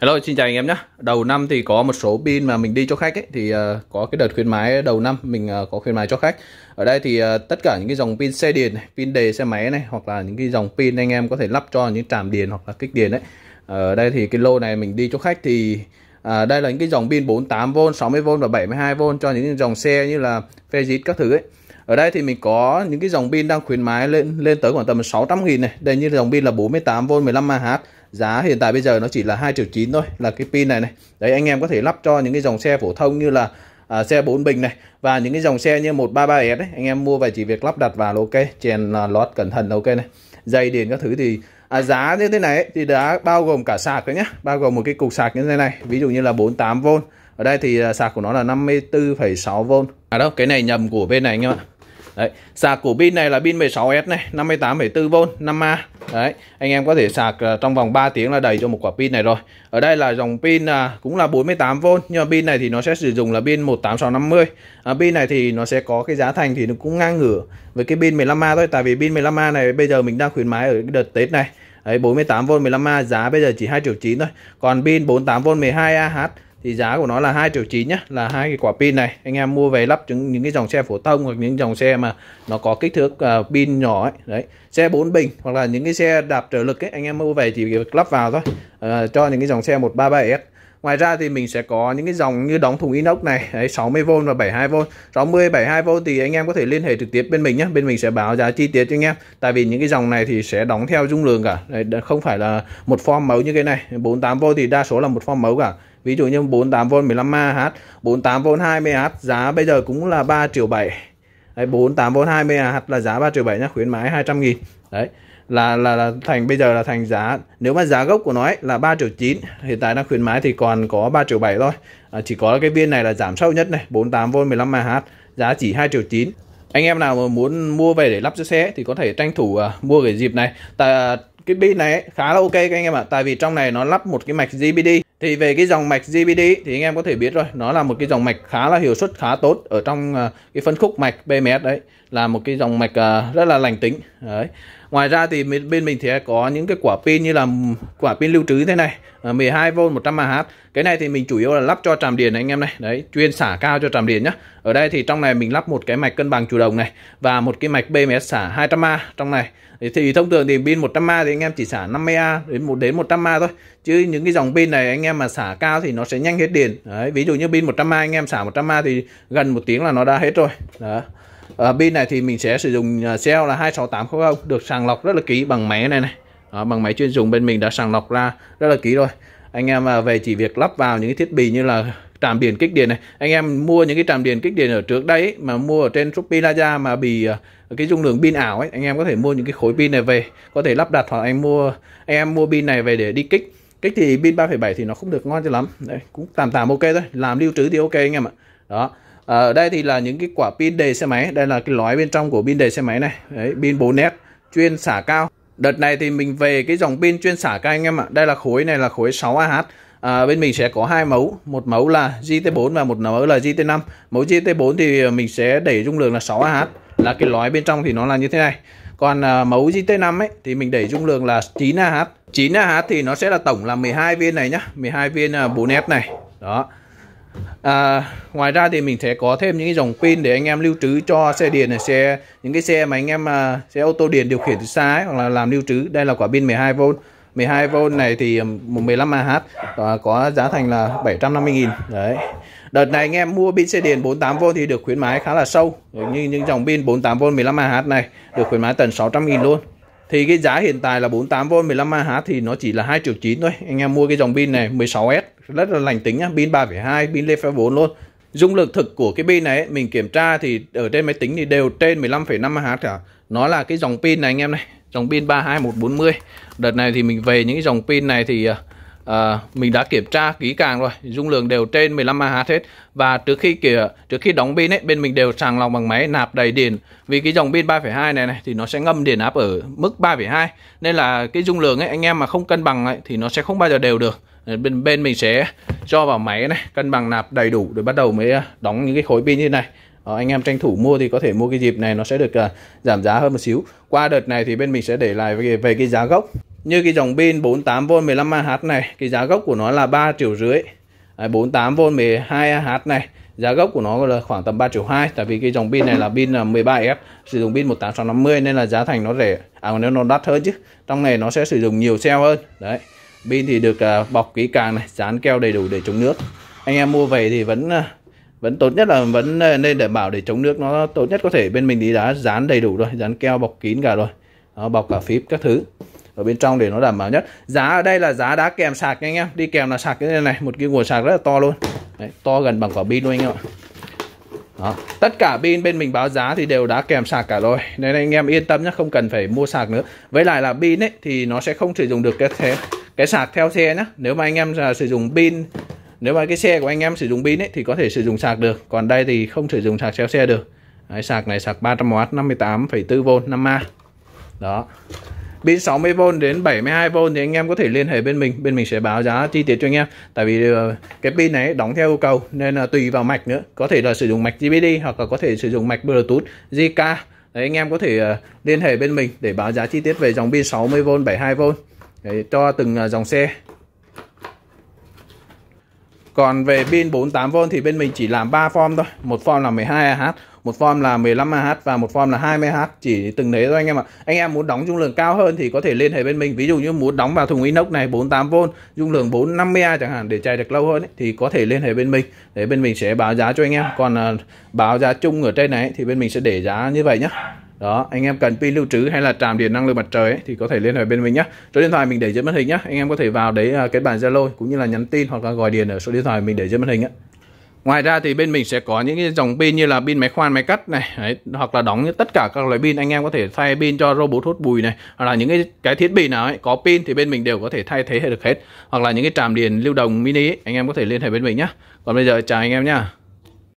Hello, xin chào anh em nhé. Đầu năm thì có một số pin mà mình đi cho khách ấy, thì ờ, có cái đợt khuyến mãi đầu năm mình ờ, có khuyến mãi cho khách. Ở đây thì ờ, tất cả những cái dòng pin xe điện pin đề xe máy này hoặc là những cái dòng pin anh em có thể lắp cho những trạm điện hoặc là kích điện đấy. Ở đây thì cái lô này mình đi cho khách thì uh, đây là những cái dòng pin 48V, 60V và 72V cho những dòng xe như là phe dít các thứ ấy. Ở đây thì mình có những cái dòng pin đang khuyến mãi lên lên tới khoảng tầm 600 000 này. Đây như dòng pin là 48V 15Ah giá hiện tại bây giờ nó chỉ là 2 triệu 9 thôi là cái pin này này đấy anh em có thể lắp cho những cái dòng xe phổ thông như là à, xe 4 bình này và những cái dòng xe như 133S đấy anh em mua về chỉ việc lắp đặt vào ok chèn à, lót cẩn thận ok này dây điện các thứ thì à, giá như thế này ấy, thì đã bao gồm cả sạc đấy nhá bao gồm một cái cục sạc như thế này ví dụ như là 48V ở đây thì à, sạc của nó là 54,6V à đâu cái này nhầm của bên này anh em ạ đấy sạc của pin này là pin 16S này 58,4V 5A đấy anh em có thể sạc ờ, trong vòng 3 tiếng là đầy cho một quả pin này rồi ở đây là dòng pin à, cũng là 48V nhưng mà pin này thì nó sẽ sử dụng là pin 18650 à, pin này thì nó sẽ có cái giá thành thì nó cũng ngang ngửa với cái pin 15A thôi tại vì pin 15A này bây giờ mình đang khuyến mãi ở cái đợt Tết này Đấy, 48V 15A giá bây giờ chỉ 2 triệu 9 thôi Còn pin 48V 12Ah thì giá của nó là 2 triệu 9 nhá là hai cái quả pin này anh em mua về lắp những, những cái dòng xe phổ thông hoặc những dòng xe mà nó có kích thước uh, pin nhỏ ấy đấy xe 4 bình hoặc là những cái xe đạp trợ lực ấy anh em mua về chỉ lắp vào thôi uh, cho những cái dòng xe 133S Ngoài ra thì mình sẽ có những cái dòng như đóng thùng inox này, đấy, 60V và 72V. 60 72V thì anh em có thể liên hệ trực tiếp bên mình nhé, bên mình sẽ báo giá chi tiết cho anh em. Tại vì những cái dòng này thì sẽ đóng theo dung lượng cả, đấy, không phải là một form mẫu như cái này. 48V thì đa số là một form mẫu cả ví dụ như 48V 15Ah 48V 20Ah giá bây giờ cũng là 3 triệu 7 đấy, 48V 20Ah là giá 3 triệu 7 nhá khuyến mãi 200 nghìn đấy là, là là thành bây giờ là thành giá nếu mà giá gốc của nó ấy, là 3 triệu 9 hiện tại đang khuyến mãi thì còn có 3 triệu 7 thôi à, chỉ có cái viên này là giảm sâu nhất này 48V 15Ah giá chỉ 2 triệu 9 anh em nào mà muốn mua về để lắp cho xe thì có thể tranh thủ uh, mua cái dịp này tại à, cái pin này ấy, khá là ok các anh em ạ tại vì trong này nó lắp một cái mạch GPD thì về cái dòng mạch GBD thì anh em có thể biết rồi nó là một cái dòng mạch khá là hiệu suất khá tốt ở trong à, cái phân khúc mạch PMS đấy là một cái dòng mạch à, rất là lành tính đấy Ngoài ra thì bên mình thì có những cái quả pin như là quả pin lưu trữ thế này 12V à, 100mAh Cái này thì mình chủ yếu là lắp cho trạm điện này anh em này Đấy chuyên xả cao cho trạm điện nhá Ở đây thì trong này mình lắp một cái mạch cân bằng chủ động này Và một cái mạch BMS xả 200A trong này thì thông thường thì pin 100A thì anh em chỉ xả 50A đến một đến 100A thôi chứ những cái dòng pin này anh em mà xả cao thì nó sẽ nhanh hết điện đấy, ví dụ như pin 100A anh em xả 100A thì gần một tiếng là nó đã hết rồi đó à, pin này thì mình sẽ sử dụng cell à, là 26800 được sàng lọc rất là kỹ bằng máy này này à, bằng máy chuyên dùng bên mình đã sàng lọc ra rất là kỹ rồi anh em à, về chỉ việc lắp vào những cái thiết bị như là trạm điện kích điện này anh em mua những cái trạm điện kích điện ở trước đấy mà mua ở trên Shopee Lazada mà bị à, cái dung lượng pin ảo ấy anh em có thể mua những cái khối pin này về có thể lắp đặt hoặc anh mua anh em mua pin này về để đi kích kích thì pin 3,7 thì nó không được ngon cho lắm đấy, cũng tạm tạm ok thôi làm lưu trữ thì ok anh em ạ đó Ờ, ở đây thì là những cái quả pin đề xe máy đây là cái lõi bên trong của pin đề xe máy này đấy pin 4 nét chuyên xả cao đợt này thì mình về cái dòng pin chuyên xả các anh em ạ đây là khối này là khối 6 ah à, bên mình sẽ có hai mẫu một mẫu là GT4 và một mẫu là GT5 mẫu GT4 thì mình sẽ đẩy dung lượng là 6 ah là cái lõi bên trong thì nó là như thế này còn à, mẫu GT5 ấy thì mình đẩy dung lượng là 9 ah 9 ah thì nó sẽ là tổng là 12 viên này nhá 12 viên à, ờ, 4S này đó À, ngoài ra thì mình sẽ có thêm những cái dòng pin để anh em lưu trữ cho xe điện này, xe những cái xe mà anh em à, xe ô tô điện điều khiển từ xa ấy, hoặc là làm lưu trữ. Đây là quả pin 12V. 12V này thì 15 Ah à, có giá thành là 750 000 Đấy. Đợt này anh em mua pin xe điện 48V thì được khuyến mãi khá là sâu. Như những dòng pin 48V 15Ah này được khuyến mãi tận 600 000 luôn thì cái giá hiện tại là 48V 15Ah thì nó chỉ là 2 triệu 9 thôi anh em mua cái dòng pin này 16S rất là lành tính nhá pin 3,2 pin lên 4 luôn dung lượng thực của cái pin này mình kiểm tra thì ở trên máy tính thì đều trên 15,5Ah cả nó là cái dòng pin này anh em này dòng pin 32140 đợt này thì mình về những cái dòng pin này thì à, à, mình đã kiểm tra kỹ càng rồi dung lượng đều trên 15 mAh hết và trước khi kìa trước khi đóng pin ấy bên mình đều sàng lọc bằng máy nạp đầy điện vì cái dòng pin 3,2 này này thì nó sẽ ngâm điện áp ở mức 3,2 nên là cái dung lượng ấy anh em mà không cân bằng ấy, thì nó sẽ không bao giờ đều được ờ, bên bên mình sẽ cho vào máy này cân bằng nạp đầy đủ rồi bắt đầu mới ờ, đóng những cái khối pin như này Ờ, anh em tranh thủ mua thì có thể mua cái dịp này nó sẽ được uh, giảm giá hơn một xíu qua đợt này thì bên mình sẽ để lại về, về cái giá gốc như cái dòng pin 48V 15Ah này cái giá gốc của nó là 3 triệu rưỡi 48V 12Ah này giá gốc của nó là khoảng tầm 3 triệu 2 tại vì cái dòng pin này là pin 13F à, sử dụng pin 18650 nên là giá thành nó rẻ à nếu nó đắt hơn chứ trong này nó sẽ sử dụng nhiều cell hơn đấy pin thì được à, bọc kỹ càng này dán keo đầy đủ để chống nước anh em mua về thì vẫn à, vẫn tốt nhất là vẫn nên đảm bảo để chống nước nó tốt nhất có thể bên mình thì đã dán đầy đủ rồi dán keo bọc kín cả rồi đó, bọc cả phíp các thứ ở bên trong để nó đảm bảo nhất giá ở đây là giá đá kèm sạc nha anh em đi kèm là sạc cái này một cái nguồn sạc rất là to luôn Đấy, to gần bằng quả pin luôn anh em ạ đó. Tất cả pin bên mình báo giá thì đều đã kèm sạc cả rồi Nên anh em yên tâm nhé Không cần phải mua sạc nữa Với lại là pin ấy Thì nó sẽ không sử dụng được cái thế, cái sạc theo xe nhé Nếu mà anh em là sử dụng pin Nếu mà cái xe của anh em sử dụng pin ấy Thì có thể sử dụng sạc được Còn đây thì không sử dụng sạc theo xe được Đấy, Sạc này sạc 300W 58,4V 5A Đó pin 60V đến 72V thì anh em có thể liên hệ bên mình bên mình sẽ báo giá chi tiết cho anh em tại vì ờ, cái pin này đóng theo yêu cầu nên là tùy vào mạch nữa có thể là sử dụng mạch GPD hoặc là có thể sử dụng mạch Bluetooth ZK. Đấy, anh em có thể ờ, liên hệ bên mình để báo giá chi tiết về dòng pin 60V 72V Đấy, cho từng ờ, dòng xe còn về pin 48V thì bên mình chỉ làm 3 form thôi một form là 12Ah một form là 15AH và một form là 20AH chỉ từng thế thôi anh em ạ. Anh em muốn đóng dung lượng cao hơn thì có thể liên hệ bên mình. Ví dụ như muốn đóng vào thùng inox này 48V, dung lượng 450A chẳng hạn để chạy được lâu hơn ấy, thì có thể liên hệ bên mình. Để bên mình sẽ báo giá cho anh em. Còn uh, báo giá chung ở trên này thì bên mình sẽ để giá như vậy nhé đó anh em cần pin lưu trữ hay là trạm điện năng lượng mặt trời ấy, thì có thể liên hệ bên mình nhé số điện thoại mình để dưới màn hình nhé anh em có thể vào đấy à, kết bạn zalo cũng như là nhắn tin hoặc là gọi điện ở số điện thoại mình để dưới màn hình ấy. Ngoài ra thì bên mình sẽ có những cái dòng pin như là pin máy khoan, máy cắt này, đấy, hoặc là đóng như tất cả các loại pin anh em có thể thay pin cho robot hút bụi này, hoặc là những cái cái thiết bị nào ấy, có pin thì bên mình đều có thể thay thế được hết. Hoặc là những cái trạm điện lưu động mini ấy, anh em có thể liên hệ bên mình nhé Còn bây giờ chào anh em nhá.